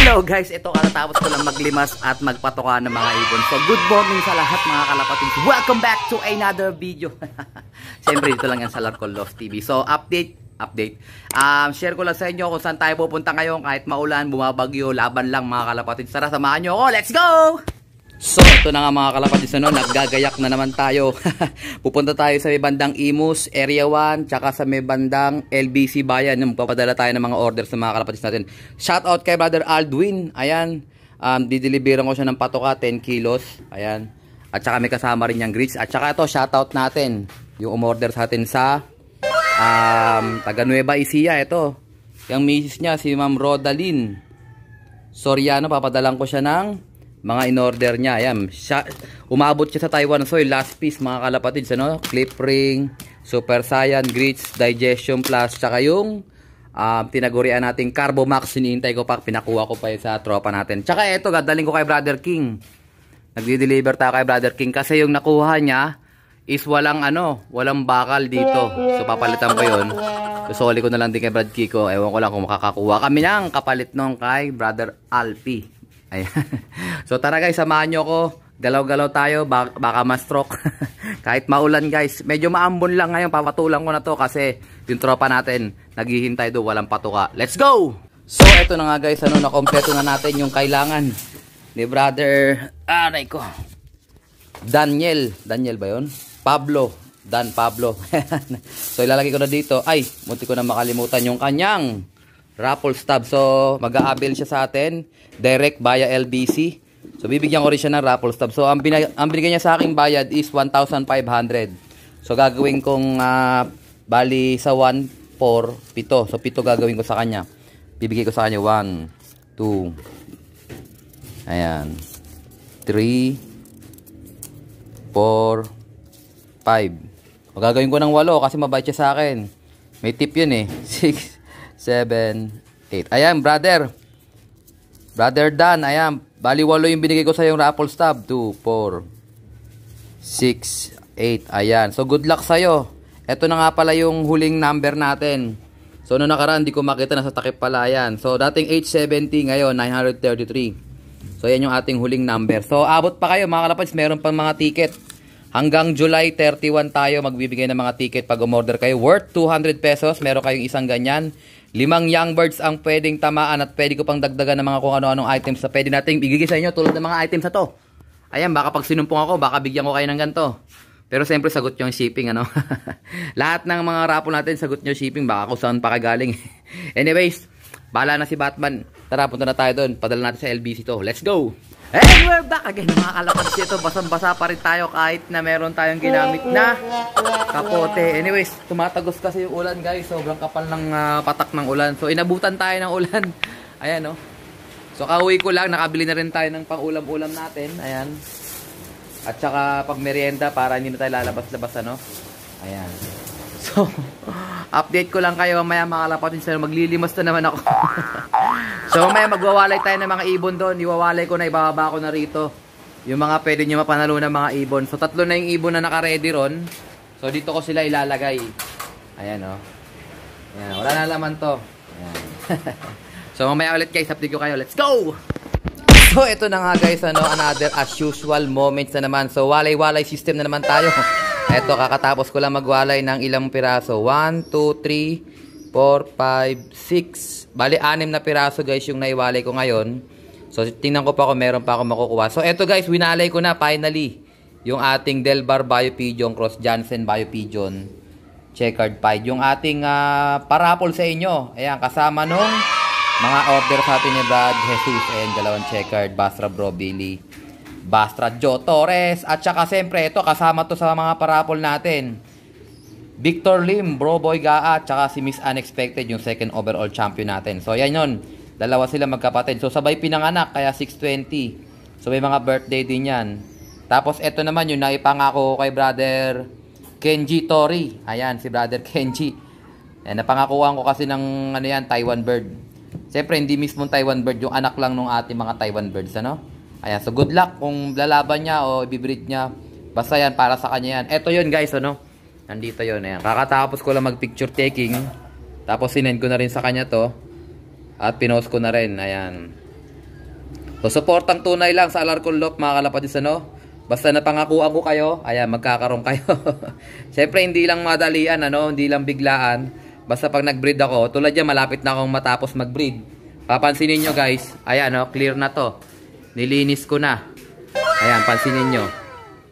Hello guys, ito katatapos ko lang maglimas at magpatoka ng mga ibon. So good morning sa lahat mga kalapatins. Welcome back to another video. Siyempre dito lang yan sa Larcol Love TV. So update, update. Um, share ko lang sa inyo kung saan tayo pupunta ngayon kahit maulan, bumabagyo, laban lang mga kalapatins. Tara samahan nyo ako. Let's go! So, ito na nga mga kalapatid ano, naggagayak na naman tayo. Pupunta tayo sa may bandang Imus, Area 1, tsaka sa may bandang LBC Bayan. Magpapadala tayo ng mga orders sa mga kalapatid natin. Shout out kay Brother Aldwin. Ayan, um, dideliveran ko siya ng patoka, ah, 10 kilos. Ayan. At tsaka may kasama rin yung grits. At tsaka ito, shout out natin. Yung umorder sa atin sa um, taga Nueva Ecija. Ito, yung misis niya, si Ma'am Rodalyn. Soriano, papadalan ko siya ng mga in-order niya. Ayan, siya, umabot siya sa Taiwan soy. Last piece mga kalapatids, ano? Clip ring, Super Saiyan, Grits, Digestion Plus, tsaka yung um, tinagurian nating Carbomax. Hinihintay ko pa, pinakuha ko pa yun sa tropa natin. Tsaka eto, gadaling ko kay Brother King. Nagdi-deliver tayo kay Brother King kasi yung nakuha niya is walang ano, walang bakal dito. So papalitan ko yun. Susoli ko na lang din kay Brad Kiko. Ewan ko lang kung makakakuha kami ng kapalit nung kay Brother Alpi. Ayan. So tara guys, samahan nyo ako. Galaw-galaw tayo, baka, ma-stroke. Kahit maulan guys. Medyo maambon lang ngayon, papatulang ko na to kasi yung tropa natin, naghihintay do walang patuka. Let's go! So eto na nga guys, ano, nakompleto na natin yung kailangan ni brother, ah, aray ko, Daniel. Daniel ba yun? Pablo. Dan Pablo. so ilalagay ko na dito. Ay, munti ko na makalimutan yung kanyang raffle stub. So, mag aabil siya sa atin. Direct via LBC. So, bibigyan ko rin siya ng raffle stub. So, ang, ang binigyan niya sa akin bayad is 1,500. So, gagawin kong uh, bali sa 1, 4, 7. So, 7 gagawin ko sa kanya. Bibigay ko sa kanya 1, 2, ayan, 3, 4, 5. O, gagawin ko ng 8 kasi mabait siya sa akin. May tip yun eh. 6, 7, 8. Ayan, brother. Brother Dan, ayan. Bali, walo yung binigay ko sa yung raffle stub. 2, 4, 6, 8. Ayan. So, good luck sa'yo. Ito na nga pala yung huling number natin. So, noong nakaraan, hindi ko makita. Nasa takip pala yan. So, dating 870, ngayon 933. So, ayan yung ating huling number. So, abot pa kayo mga kalapads. Meron pang mga ticket. Hanggang July 31 tayo magbibigay ng mga ticket pag umorder kayo. Worth 200 pesos. Meron kayong isang ganyan. Limang young birds ang pwedeng tamaan at pwede ko pang dagdagan ng mga kung ano-anong items na pwede nating ibigay sa inyo tulad ng mga items na to. Ayan, baka pag sinumpong ako, baka bigyan ko kayo ng ganito. Pero siyempre sagot nyo yung shipping, ano? Lahat ng mga rapo natin, sagot nyo shipping, baka kung saan pa kagaling. Anyways, bala na si Batman. Tara, punta na tayo doon. Padala natin sa LBC to. Let's go! And we're back again mga kalakas dito. Basang-basa pa rin tayo kahit na meron tayong ginamit na kapote. Anyways, tumatagos kasi yung ulan guys. Sobrang kapal ng uh, patak ng ulan. So inabutan tayo ng ulan. Ayan oh. So kauwi ko lang. Nakabili na rin tayo ng pang-ulam-ulam natin. Ayan. At saka pag merienda para hindi na tayo lalabas-labas ano. Ayan. So, update ko lang kayo mamaya mga kapatin sa maglilimos na naman ako. so, mamaya magwawalay tayo ng mga ibon doon. Iwawalay ko na, ibababa ko na rito. Yung mga pwede nyo mapanalo ng mga ibon. So, tatlo na yung ibon na nakaredy ron. So, dito ko sila ilalagay. Ayan, Oh. Ayan, wala na laman to. Ayan. so, mamaya ulit guys, update ko kayo. Let's go! So, ito na nga guys, ano, another as usual moments na naman. So, walay-walay system na naman tayo. Ito, kakatapos ko lang magwalay ng ilang piraso. 1, 2, 3, 4, 5, 6. Bali, anim na piraso guys yung naiwalay ko ngayon. So, tingnan ko pa kung meron pa ako makukuha. So, eto guys, winalay ko na finally. Yung ating Delbar Bio Pigeon Cross Johnson Bio Pigeon Checkered Pied. Yung ating uh, parapol sa inyo. Ayan, kasama nung mga order sa atin ni Brad Jesus. Ayan, dalawang checkered Basra Bro Billy. Bastra Joe Torres. At saka siyempre ito, kasama to sa mga parapol natin. Victor Lim, Bro Boy Gaa, at saka si Miss Unexpected, yung second overall champion natin. So, yan yun. Dalawa sila magkapatid. So, sabay pinanganak, kaya 620. So, may mga birthday din yan. Tapos, ito naman yung naipangako kay brother Kenji Tori. Ayan, si brother Kenji. Ayan, napangakuhan ko kasi ng ano yan, Taiwan bird. Siyempre, hindi mismo Taiwan bird, yung anak lang ng ating mga Taiwan birds, ano? Ayan, so good luck kung lalaban niya o ibibreed niya. Basta yan, para sa kanya yan. Eto yon guys, ano? Nandito yun, ayan. Kakatapos ko lang mag picture taking. Tapos sinend ko na rin sa kanya to. At pinost ko na rin, ayan. So supportang tunay lang sa Alarcon Lock, mga kalapatis, ano? Basta napangakuan ko kayo, ayan, magkakaroon kayo. Siyempre, hindi lang madalian, ano? Hindi lang biglaan. Basta pag nag-breed ako, tulad yan, malapit na akong matapos mag-breed. Papansinin nyo guys, ayan, no? Oh, clear na to. Nilinis ko na. Ayan, pansinin nyo.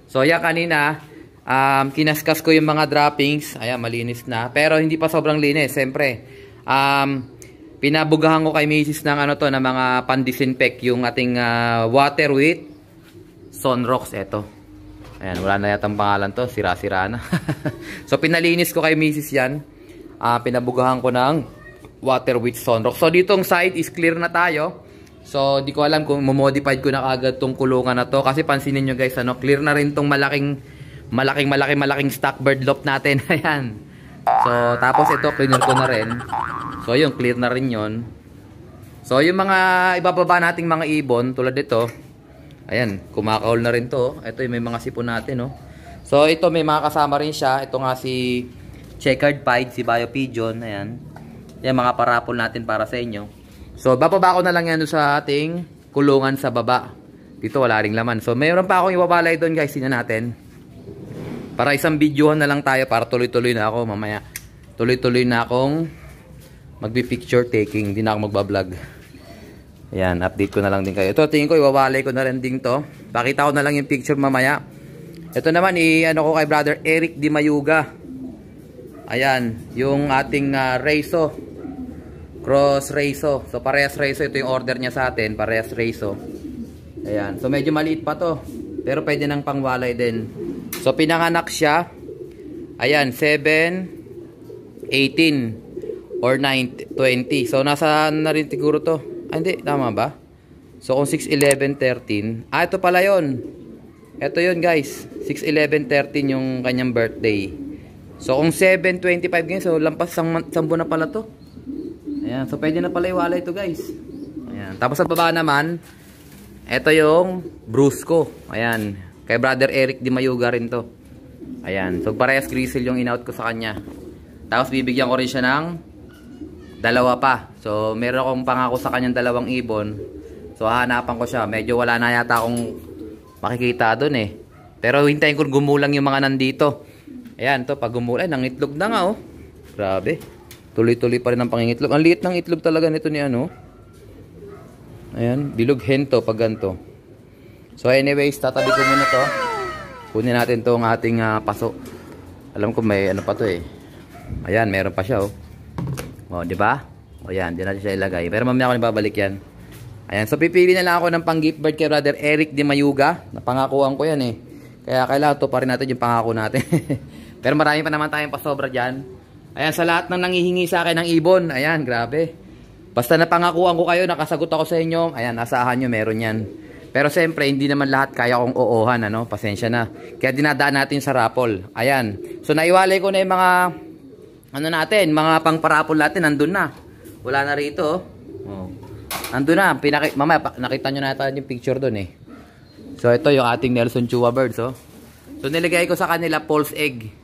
So, yan kanina, um, kinaskas ko yung mga droppings. Ayan, malinis na. Pero hindi pa sobrang linis, siyempre. Um, pinabugahan ko kay Macy's ng ano to, ng mga pan-disinfect Yung ating uh, water with sunrocks. Ito. Ayan, wala na yata ang pangalan to. Sira-sira na. so, pinalinis ko kay Macy's yan. Uh, pinabugahan ko ng water with sunrock. So, ditong side is clear na tayo. So, di ko alam kung mumodified ko na agad tong kulungan na to. Kasi pansinin nyo guys, ano, clear na rin tong malaking, malaking, malaking, malaking stock bird loop natin. Ayan. So, tapos ito, cleaner ko na rin. So, yun, clear na rin yon So, yung mga ibababa nating mga ibon, tulad ito, ayan, kumakaol na rin to. Ito, yung may mga sipon natin, no. Oh. So, ito, may mga kasama rin siya. Ito nga si checkered pied, si bio pigeon, ayan. Yan, mga parapol natin para sa inyo. So, bababa ko na lang yan sa ating kulungan sa baba. Dito wala ring laman. So, mayroon pa akong iwabalay doon guys. Tingnan natin. Para isang videohan na lang tayo para tuloy-tuloy na ako mamaya. Tuloy-tuloy na akong magbi-picture taking. Hindi na ako magbablog. Ayan, update ko na lang din kayo. Ito, tingin ko, iwabalay ko na rin din to. Pakita ko na lang yung picture mamaya. Ito naman, i-ano ko kay brother Eric Di Mayuga. Ayan, yung ating uh, ah, Rezo Cross Reiso. So parehas Reiso ito yung order niya sa atin, parehas Reiso. Ayan. So medyo maliit pa to. Pero pwede nang pangwalay din. So pinanganak siya. Ayan, 7 18 or 9 20. So nasa na rin siguro to. Ah, hindi tama ba? So kung 6 11 13. Ah, ito pala 'yon. Ito 'yon, guys. 6 11 13 yung kanyang birthday. So kung 7 25 ganyan, so lampas sang, sang buwan na pala to. Ayan. So, pwede na pala iwala ito, guys. Ayan. Tapos sa baba naman, ito yung brusco. Ayan. Kay brother Eric Di Mayuga rin to. Ayan. So, parehas grizzle yung inout ko sa kanya. Tapos, bibigyan ko rin siya ng dalawa pa. So, meron akong pangako sa kanyang dalawang ibon. So, hahanapan ko siya. Medyo wala na yata akong makikita doon eh. Pero, hintayin ko gumulang yung mga nandito. Ayan, to. Pag gumulang, nangitlog na nga oh. Grabe. Tuloy-tuloy pa rin ang pangingitlog. Ang liit ng itlog talaga nito ni ano. Ayan, bilog hento pag ganito. So anyways, tatabi ko muna to. Kunin natin tong ating uh, paso. Alam ko may ano pa to eh. Ayan, meron pa siya oh. Oh, di ba? O oh, yan, di natin siya ilagay. Pero mamaya ako nababalik yan. Ayan, so pipili na lang ako ng pang gift card kay brother Eric Di Mayuga. Napangakuan ko yan eh. Kaya kailangan to pa rin natin yung pangako natin. Pero marami pa naman tayong pasobra dyan. Ayan, sa lahat ng nangihingi sa akin ng ibon. Ayan, grabe. Basta napangakuan ko kayo, nakasagot ako sa inyo. Ayan, asahan nyo, meron yan. Pero siyempre, hindi naman lahat kaya kong oohan, ano? Pasensya na. Kaya dinadaan natin sa raffle. Ayan. So, naiwalay ko na yung mga, ano natin, mga pang pangparapol natin, nandun na. Wala na rito, oh. oh. Nandun na. Pinaki mamaya, nakita nyo natin yung picture dun, eh. So, ito yung ating Nelson Chua birds, oh. So, nilagay ko sa kanila false egg.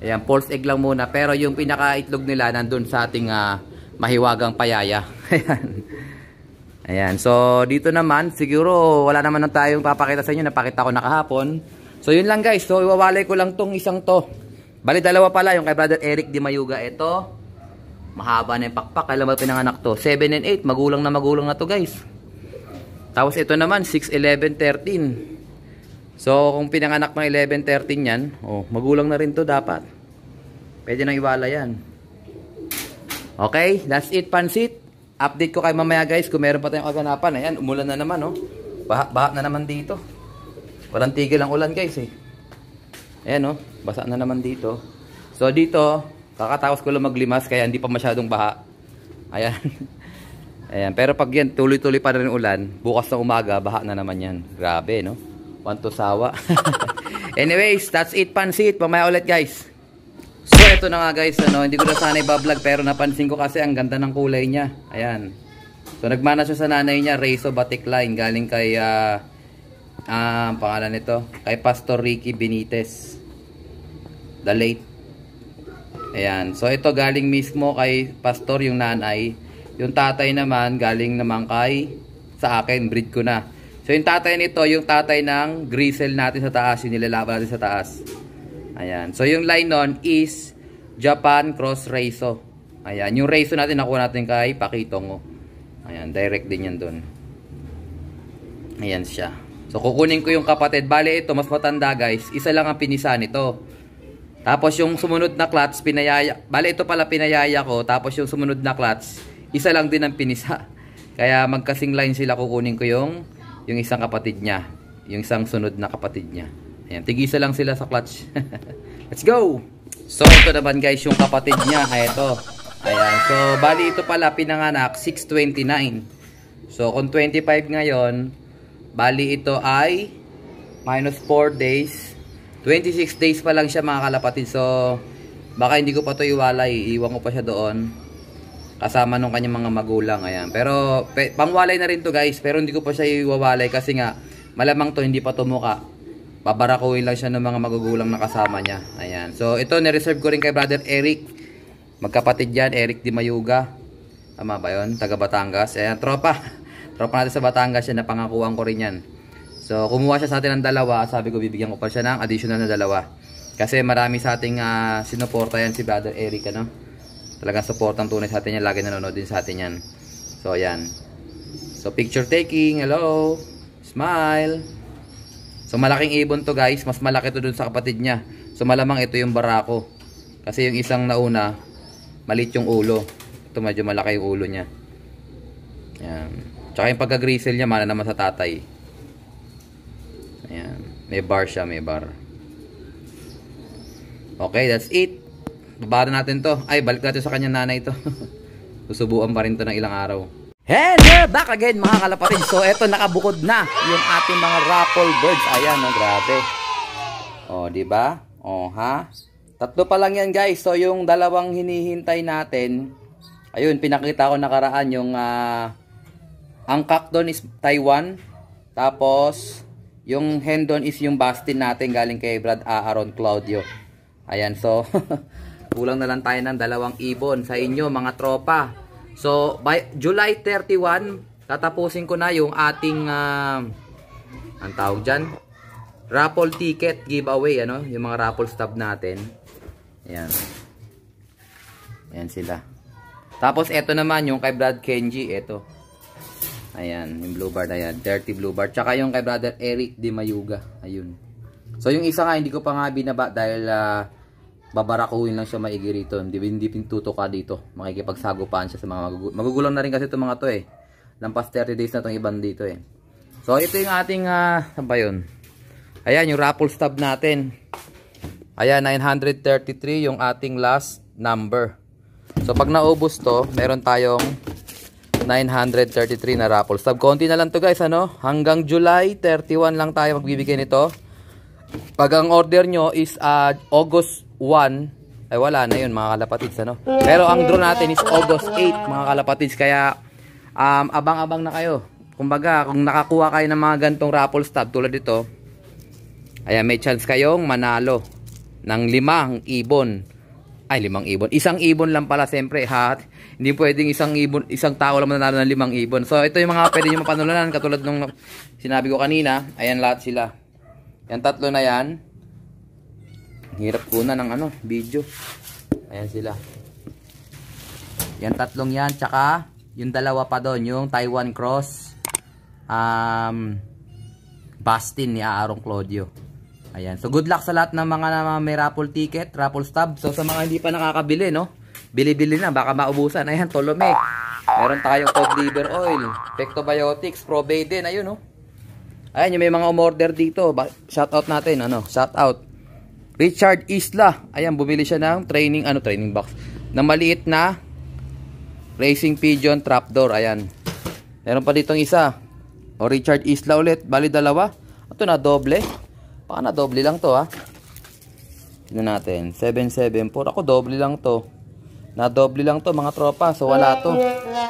Ayan, false egg lang muna. Pero yung pinaka-itlog nila nandun sa ating uh, mahiwagang payaya. Ayan. Ayan. So, dito naman, siguro wala naman na tayong papakita sa inyo. Napakita ko na kahapon. So, yun lang guys. So, iwawalay ko lang tong isang to. Bali, dalawa pala. Yung kay brother Eric Di Mayuga. Ito, mahaba na yung pakpak. Alam mo pinanganak to. 7 and 8. Magulang na magulang na to guys. Tapos ito naman, 6, 11, 13. So, kung pinanganak ng 11-13 yan, oh, magulang na rin to dapat. Pwede nang iwala yan. Okay, that's it, pansit. Update ko kay mamaya guys kung meron pa tayong kaganapan. Ayan, umulan na naman, oh. Baha-baha na naman dito. Walang tigil ang ulan guys, eh. Ayan, oh. Basa na naman dito. So, dito, kakatawas ko lang maglimas kaya hindi pa masyadong baha. Ayan. Ayan, pero pag yan, tuloy-tuloy pa rin ulan, bukas ng umaga, baha na naman yan. Grabe, no? sawa. Anyways, that's it pansit. Pamaya ulit guys. So ito na nga guys, ano, hindi ko na sana ibablog pero napansin ko kasi ang ganda ng kulay niya. Ayan. So nagmana siya sa nanay niya, Rezo Batik Line galing kay uh, uh, ang pangalan nito, kay Pastor Ricky Benitez. The late. Ayan. So ito galing mismo kay Pastor yung nanay. Yung tatay naman galing naman kay sa akin, breed ko na. So yung tatay nito, yung tatay ng grisel natin sa taas, yung nilalaban natin sa taas. Ayan. So yung line nun is Japan Cross Reiso. Ayan. Yung Reiso natin nakuha natin kay Pakitongo. Ayan. Direct din yan dun. Ayan siya. So kukunin ko yung kapatid. Bale ito, mas matanda guys. Isa lang ang pinisa nito. Tapos yung sumunod na clutch, pinayaya. Bale ito pala pinayaya ko. Tapos yung sumunod na clutch, isa lang din ang pinisa. Kaya magkasing line sila kukunin ko yung yung isang kapatid niya. Yung isang sunod na kapatid niya. Ayan, tigisa lang sila sa clutch. Let's go! So, ito naman guys, yung kapatid niya. Ito. Ayan. So, bali ito pala pinanganak, 629. So, kung 25 ngayon, bali ito ay minus 4 days. 26 days pa lang siya mga kalapatid. So, baka hindi ko pa to iwalay. Iiwan ko pa siya doon kasama nung kanyang mga magulang. Ayan. Pero pe, pangwalay na rin to guys. Pero hindi ko pa siya iwawalay kasi nga malamang to hindi pa tumuka. Babarakuin lang siya ng mga magugulang na kasama niya. Ayan. So ito nireserve ko rin kay brother Eric. Magkapatid yan. Eric Di Mayuga. Tama ba yun? Taga Batangas. Ayan. Tropa. Tropa natin sa Batangas yan. Napangakuhan ko rin yan. So kumuha siya sa atin ng dalawa. Sabi ko bibigyan ko pa siya ng additional na dalawa. Kasi marami sa ating uh, sinuporta yan si brother Eric. Ano? Talagang support ang tunay sa atin yan. Lagi nanonood din sa atin yan. So, ayan. So, picture taking. Hello. Smile. So, malaking ibon to guys. Mas malaki to dun sa kapatid niya. So, malamang ito yung barako. Kasi yung isang nauna, malit yung ulo. Ito medyo malaki yung ulo niya. Ayan. Tsaka yung pagka-grizzle niya, mana naman sa tatay. Ayan. May bar siya, may bar. Okay, that's it babara natin to. Ay, balik natin sa kanya nanay to. Susubuan pa rin to ng ilang araw. And we're back again mga kalapatid. So eto nakabukod na yung ating mga raffle birds. Ayan, oh, grabe. Oh, di ba? Oh, ha? Tatlo pa lang yan guys. So yung dalawang hinihintay natin, ayun, pinakita ko nakaraan yung uh, ang cacton is Taiwan. Tapos yung hendon is yung bastin natin galing kay Brad Aaron Claudio. Ayan, so Kulang na lang tayo ng dalawang ibon sa inyo mga tropa. So, by July 31, tatapusin ko na yung ating, uh, ang tawag dyan, raffle ticket giveaway, ano? Yung mga raffle stub natin. Ayan. Ayan sila. Tapos, eto naman, yung kay Brad Kenji, eto. Ayan, yung blue bar na yan. Dirty blue bar. Tsaka yung kay brother Eric Di Mayuga. Ayun. So, yung isa nga, hindi ko pa nga binaba dahil uh, babarakuhin lang siya maigi rito. Hindi, hindi pintuto ka dito. Makikipagsagupan siya sa mga magugulang. Magugulang na rin kasi itong mga to eh. Lampas 30 days na itong ibang dito eh. So ito yung ating, uh, ah, saan ba yun? Ayan yung raffle stub natin. Ayan, 933 yung ating last number. So pag naubos to, meron tayong 933 na raffle stub. Konti na lang to guys, ano? Hanggang July 31 lang tayo magbibigay nito. Pag ang order nyo is uh, August 1 ay wala na yun mga kalapatids ano? Pero ang draw natin is August 8 mga kalapatids kaya um, abang-abang na kayo. Kumbaga kung nakakuha kayo ng mga gantong raffle stab tulad dito ayan may chance kayong manalo ng limang ibon. Ay limang ibon. Isang ibon lang pala siyempre ha. Hindi pwedeng isang ibon, isang tao lang mananalo ng limang ibon. So ito yung mga pwede nyo mapanulanan katulad nung sinabi ko kanina. Ayan lahat sila. Yan tatlo na yan hirap na ng ano, video. Ayan sila. Yan tatlong yan, tsaka yung dalawa pa doon, yung Taiwan Cross um Bastin ni Aaron Claudio. Ayan. So good luck sa lahat ng mga na may raffle ticket, raffle stub. So sa mga hindi pa nakakabili, no? Bili-bili na baka maubusan. Ayan, Tolome. Meron tayong cod liver oil, Pectobiotics, Probay ayun, no? Ayan, yung may mga umorder dito. Shout out natin, ano? Shout out. Richard Isla. Ayan, bumili siya ng training, ano, training box. Na maliit na racing pigeon trapdoor. Ayan. Meron pa ditong isa. O Richard Isla ulit. Bali dalawa. Ito na doble. Baka na doble lang to ha. Ah. Tignan natin. 774. Ako doble lang to. Na doble lang to mga tropa. So wala to.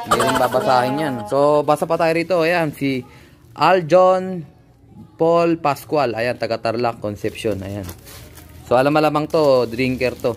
Hindi rin babasahin yan. So basa pa tayo rito. Ayan. Si Aljon Paul Pascual. Ayan. Taga Tarlac. Conception. Ayan. So alam malamang to, drinker to.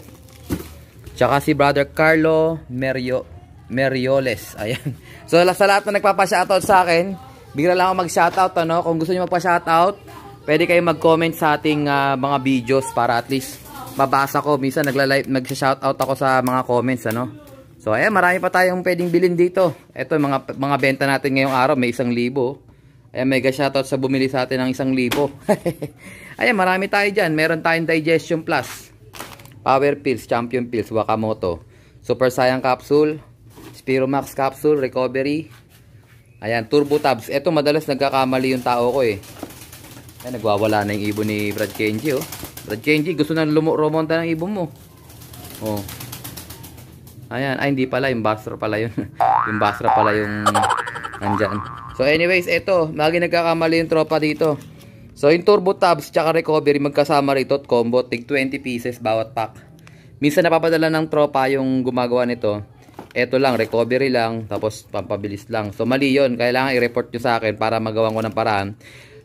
Tsaka si Brother Carlo Merio Merioles. Ayan. So sa lahat na nagpapa-shoutout sa akin, bigla lang ako mag-shoutout ano. Kung gusto niyo magpa-shoutout, pwede kayong mag-comment sa ating uh, mga videos para at least mabasa ko. Minsan nagla-live, nag-shoutout ako sa mga comments ano. So ayan, marami pa tayong pwedeng bilhin dito. Ito mga mga benta natin ngayong araw, may isang libo. Ayan, eh, mega shoutout sa bumili sa atin ng isang libo. Ayan, marami tayo dyan. Meron tayong Digestion Plus, Power Pills, Champion Pills, Wakamoto, Super Saiyan Capsule, Spiromax Capsule, Recovery. Ayan, Turbo Tabs. Ito, madalas nagkakamali yung tao ko eh. Ayan, nagwawala na yung ibon ni Brad Kenji oh. Brad Kenji, gusto na rumonta ng ibon mo. Oh. Ayan, ay hindi pala, yung Basra pala yun. yung Basra pala yung nandyan. So anyways, ito, lagi nagkakamali yung tropa dito. So yung turbo tabs tsaka recovery magkasama rito at combo, tig 20 pieces bawat pack. Minsan napapadala ng tropa yung gumagawa nito. Ito lang, recovery lang, tapos pampabilis lang. So mali yun, kailangan i-report nyo sa akin para magawa ko ng paraan.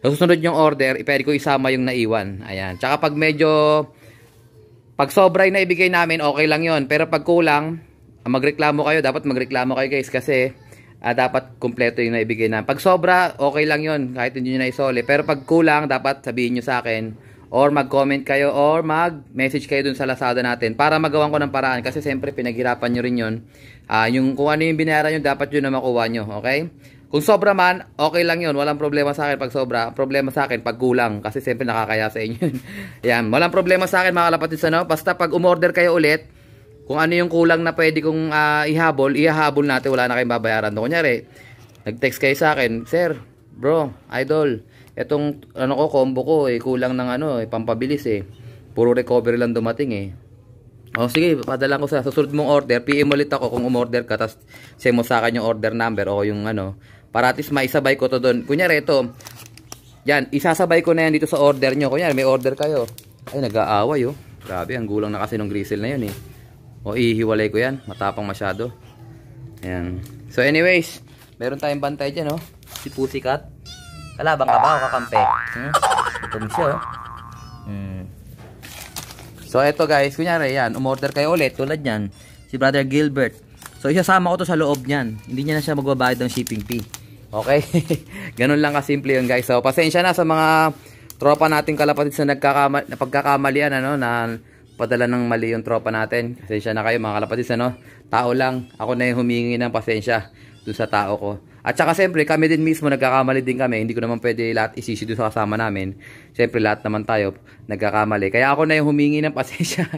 So susunod yung order, pwede ko isama yung naiwan. Ayan, tsaka pag medyo, pag sobra yung naibigay namin, okay lang yon Pero pag kulang, magreklamo kayo, dapat magreklamo kayo guys kasi uh, dapat kumpleto yung naibigay na. Pag sobra, okay lang yun, kahit hindi nyo na isole. Pero pag kulang, dapat sabihin nyo sa akin, or mag-comment kayo, or mag-message kayo dun sa Lazada natin para magawan ko ng paraan. Kasi siyempre, pinaghirapan nyo rin yun. Uh, yung, kung ano yung binayaran nyo, dapat yun na makuha nyo, okay? Kung sobra man, okay lang yun. Walang problema sa akin pag sobra. Problema sa akin pag kulang. Kasi siyempre nakakaya sa inyo. Yan. Walang problema sa akin mga kalapatid sa no. Basta pag umorder kayo ulit, kung ano yung kulang na pwede kong uh, ihabol, ihahabol natin, wala na kayong babayaran. No, kunyari, nag-text kayo sa akin, Sir, bro, idol, etong ano ko, combo ko, eh, kulang ng ano, eh, pampabilis eh. Puro recovery lang dumating eh. O sige, padala ko sa susunod mong order, PM ulit ako kung umorder ka, tapos send mo sa akin yung order number o yung ano, para at least maisabay ko to doon. Kunyari ito, yan, isasabay ko na yan dito sa order nyo. Kunyari, may order kayo. Ay, nag-aaway oh. Grabe, ang gulang na kasi nung grizzle na yun eh o ihiwalay ko yan matapang masyado ayan so anyways meron tayong bantay dyan oh si Pussycat kalabang ka ba o kakampi hmm? ito siya oh hmm. so eto guys kunyari yan umorder kayo ulit tulad yan si brother Gilbert so isasama ko to sa loob nyan hindi niya na siya magbabayad ng shipping fee okay ganun lang kasimple yun guys so pasensya na sa mga tropa nating kalapatid sa nagkakamali, na pagkakamalian ano, na padala ng mali yung tropa natin. Pasensya na kayo mga kalapatis, ano? Tao lang. Ako na yung humingi ng pasensya dun sa tao ko. At saka siyempre, kami din mismo, nagkakamali din kami. Hindi ko naman pwede lahat isisi dun sa kasama namin. Siyempre, lahat naman tayo nagkakamali. Kaya ako na yung humingi ng pasensya.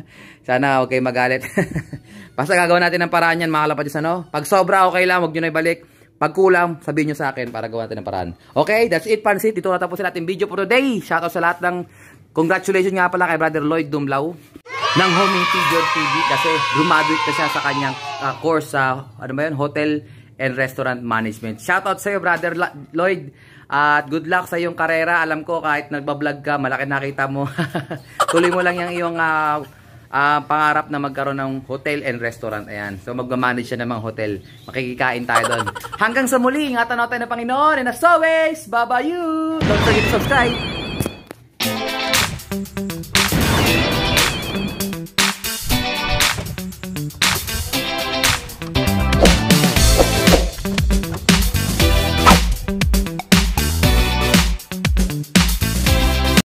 Sana okay magalit. Basta gagawa natin ang paraan yan mga kalapatis, ano? Pag sobra, okay lang. Huwag nyo na ibalik. Pag kulang, sabihin nyo sa akin para gawa natin ang paraan. Okay, that's it, Pansit. Dito natapos natin video for today. Shoutout sa lahat ng Congratulations nga pala kay Brother Lloyd Dumlao ng Home Interior TV kasi graduate na siya sa kanyang uh, course sa uh, ano ba yun, Hotel and Restaurant Management. Shoutout sa iyo Brother La Lloyd at uh, good luck sa iyong karera. Alam ko kahit nagbablog ka, malaki nakita mo. Tuloy mo lang yung iyong uh, uh, pangarap na magkaroon ng hotel and restaurant. Ayan. So magmamanage siya ng mga hotel. Makikikain tayo doon. Hanggang sa muli, ingatan natin ng Panginoon and as always, bye-bye you! Don't forget to subscribe! thank you